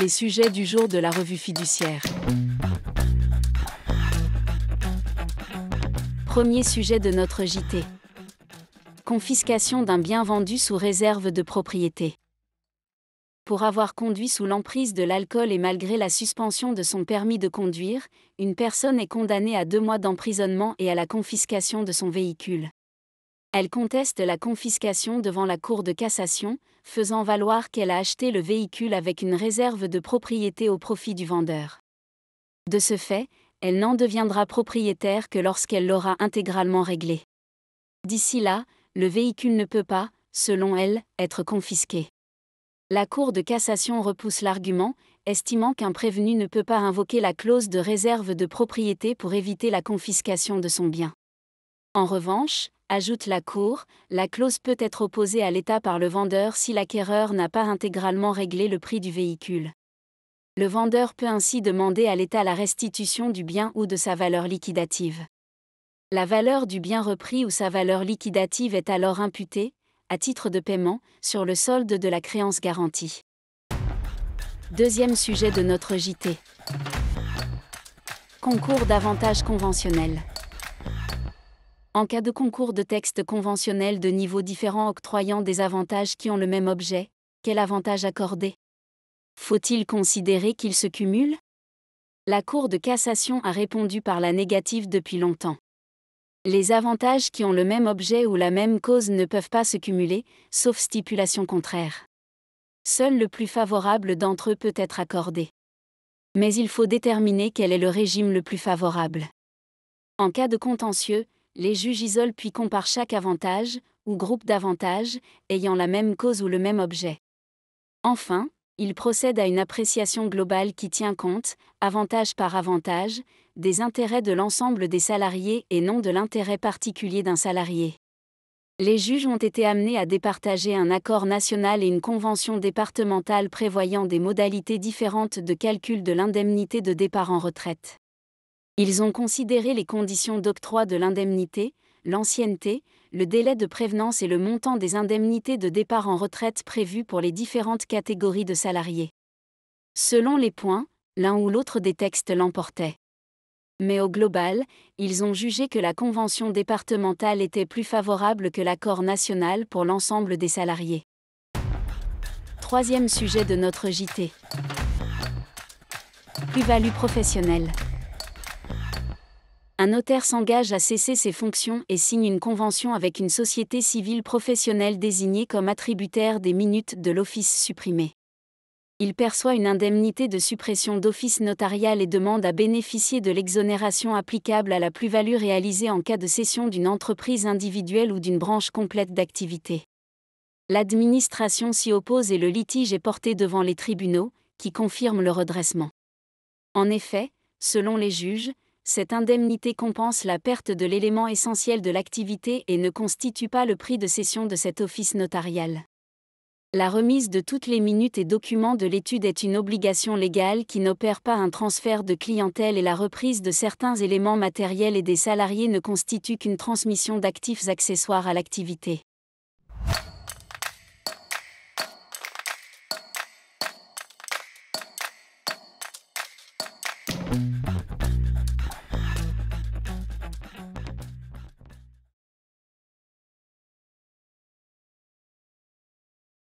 Les sujets du jour de la revue fiduciaire. Premier sujet de notre JT. Confiscation d'un bien vendu sous réserve de propriété. Pour avoir conduit sous l'emprise de l'alcool et malgré la suspension de son permis de conduire, une personne est condamnée à deux mois d'emprisonnement et à la confiscation de son véhicule. Elle conteste la confiscation devant la Cour de cassation, faisant valoir qu'elle a acheté le véhicule avec une réserve de propriété au profit du vendeur. De ce fait, elle n'en deviendra propriétaire que lorsqu'elle l'aura intégralement réglé. D'ici là, le véhicule ne peut pas, selon elle, être confisqué. La Cour de cassation repousse l'argument, estimant qu'un prévenu ne peut pas invoquer la clause de réserve de propriété pour éviter la confiscation de son bien. En revanche, ajoute la Cour, la clause peut être opposée à l'État par le vendeur si l'acquéreur n'a pas intégralement réglé le prix du véhicule. Le vendeur peut ainsi demander à l'État la restitution du bien ou de sa valeur liquidative. La valeur du bien repris ou sa valeur liquidative est alors imputée, à titre de paiement, sur le solde de la créance garantie. Deuxième sujet de notre JT. Concours d'avantages conventionnels en cas de concours de textes conventionnels de niveaux différents octroyant des avantages qui ont le même objet, quel avantage accorder Faut-il considérer qu'ils se cumulent La Cour de cassation a répondu par la négative depuis longtemps. Les avantages qui ont le même objet ou la même cause ne peuvent pas se cumuler, sauf stipulation contraire. Seul le plus favorable d'entre eux peut être accordé. Mais il faut déterminer quel est le régime le plus favorable. En cas de contentieux, les juges isolent puis comparent chaque avantage, ou groupe d'avantages, ayant la même cause ou le même objet. Enfin, ils procèdent à une appréciation globale qui tient compte, avantage par avantage, des intérêts de l'ensemble des salariés et non de l'intérêt particulier d'un salarié. Les juges ont été amenés à départager un accord national et une convention départementale prévoyant des modalités différentes de calcul de l'indemnité de départ en retraite. Ils ont considéré les conditions d'octroi de l'indemnité, l'ancienneté, le délai de prévenance et le montant des indemnités de départ en retraite prévues pour les différentes catégories de salariés. Selon les points, l'un ou l'autre des textes l'emportait. Mais au global, ils ont jugé que la convention départementale était plus favorable que l'accord national pour l'ensemble des salariés. Troisième sujet de notre JT. Plus-value professionnelle un notaire s'engage à cesser ses fonctions et signe une convention avec une société civile professionnelle désignée comme attributaire des minutes de l'office supprimé. Il perçoit une indemnité de suppression d'office notarial et demande à bénéficier de l'exonération applicable à la plus-value réalisée en cas de cession d'une entreprise individuelle ou d'une branche complète d'activité. L'administration s'y oppose et le litige est porté devant les tribunaux, qui confirment le redressement. En effet, selon les juges, cette indemnité compense la perte de l'élément essentiel de l'activité et ne constitue pas le prix de cession de cet office notarial. La remise de toutes les minutes et documents de l'étude est une obligation légale qui n'opère pas un transfert de clientèle et la reprise de certains éléments matériels et des salariés ne constitue qu'une transmission d'actifs accessoires à l'activité.